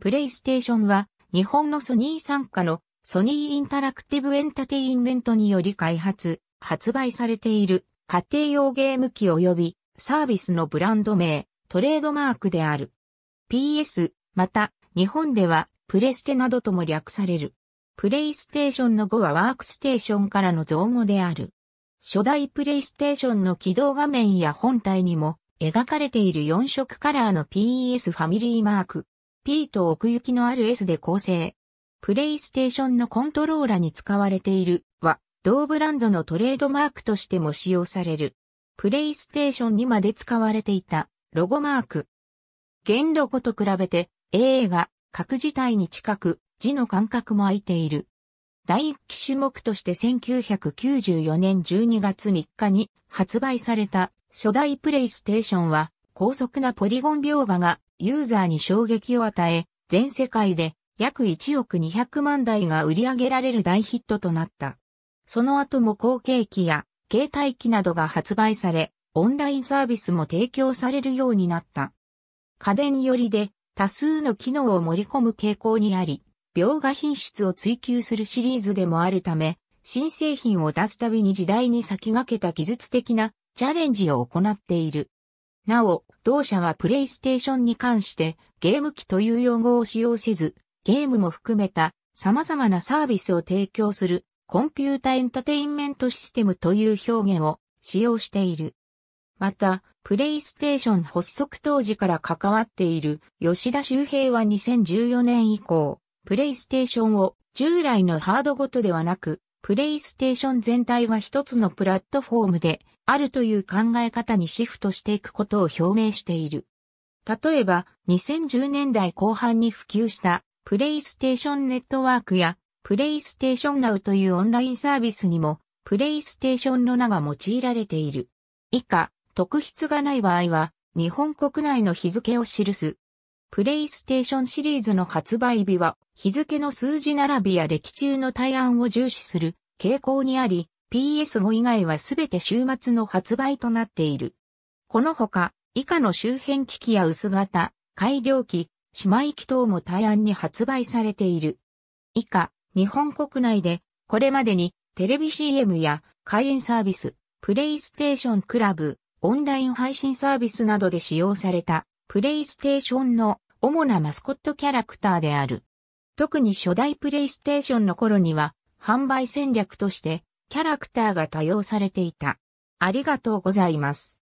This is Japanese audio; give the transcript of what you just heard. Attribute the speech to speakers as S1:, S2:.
S1: プレイステーションは日本のソニー傘下のソニーインタラクティブエンタテインメントにより開発、発売されている家庭用ゲーム機及びサービスのブランド名、トレードマークである。PS、また日本ではプレステなどとも略される。プレイステーションの語はワークステーションからの造語である。初代プレイステーションの起動画面や本体にも描かれている4色カラーの PS ファミリーマーク。P と奥行きのある S で構成。プレイステーションのコントローラに使われているは、同ブランドのトレードマークとしても使用される。プレイステーションにまで使われていたロゴマーク。現ロゴと比べて A が角自体に近く字の間隔も空いている。第1期種目として1994年12月3日に発売された初代プレイステーションは高速なポリゴン描画がユーザーに衝撃を与え、全世界で約1億200万台が売り上げられる大ヒットとなった。その後も後継機や携帯機などが発売され、オンラインサービスも提供されるようになった。家電よりで多数の機能を盛り込む傾向にあり、描画品質を追求するシリーズでもあるため、新製品を出すたびに時代に先駆けた技術的なチャレンジを行っている。なお、同社はプレイステーションに関してゲーム機という用語を使用せず、ゲームも含めた様々なサービスを提供するコンピュータエンタテインメントシステムという表現を使用している。また、プレイステーション発足当時から関わっている吉田周平は2014年以降、プレイステーションを従来のハードごとではなく、プレイステーション全体が一つのプラットフォームであるという考え方にシフトしていくことを表明している。例えば、2010年代後半に普及したプレイステーションネットワークやプレイステーションナウというオンラインサービスにもプレイステーションの名が用いられている。以下、特筆がない場合は日本国内の日付を記す。プレイステーションシリーズの発売日は日付の数字並びや歴中の対案を重視する傾向にあり、PS5 以外はすべて週末の発売となっている。このほか、以下の周辺機器や薄型、改良機、姉妹機等も対案に発売されている。以下、日本国内で、これまでにテレビ CM や会員サービス、プレイステーションクラブ、オンライン配信サービスなどで使用された、プレイステーションの主なマスコットキャラクターである。特に初代プレイステーションの頃には、販売戦略として、キャラクターが多用されていた。ありがとうございます。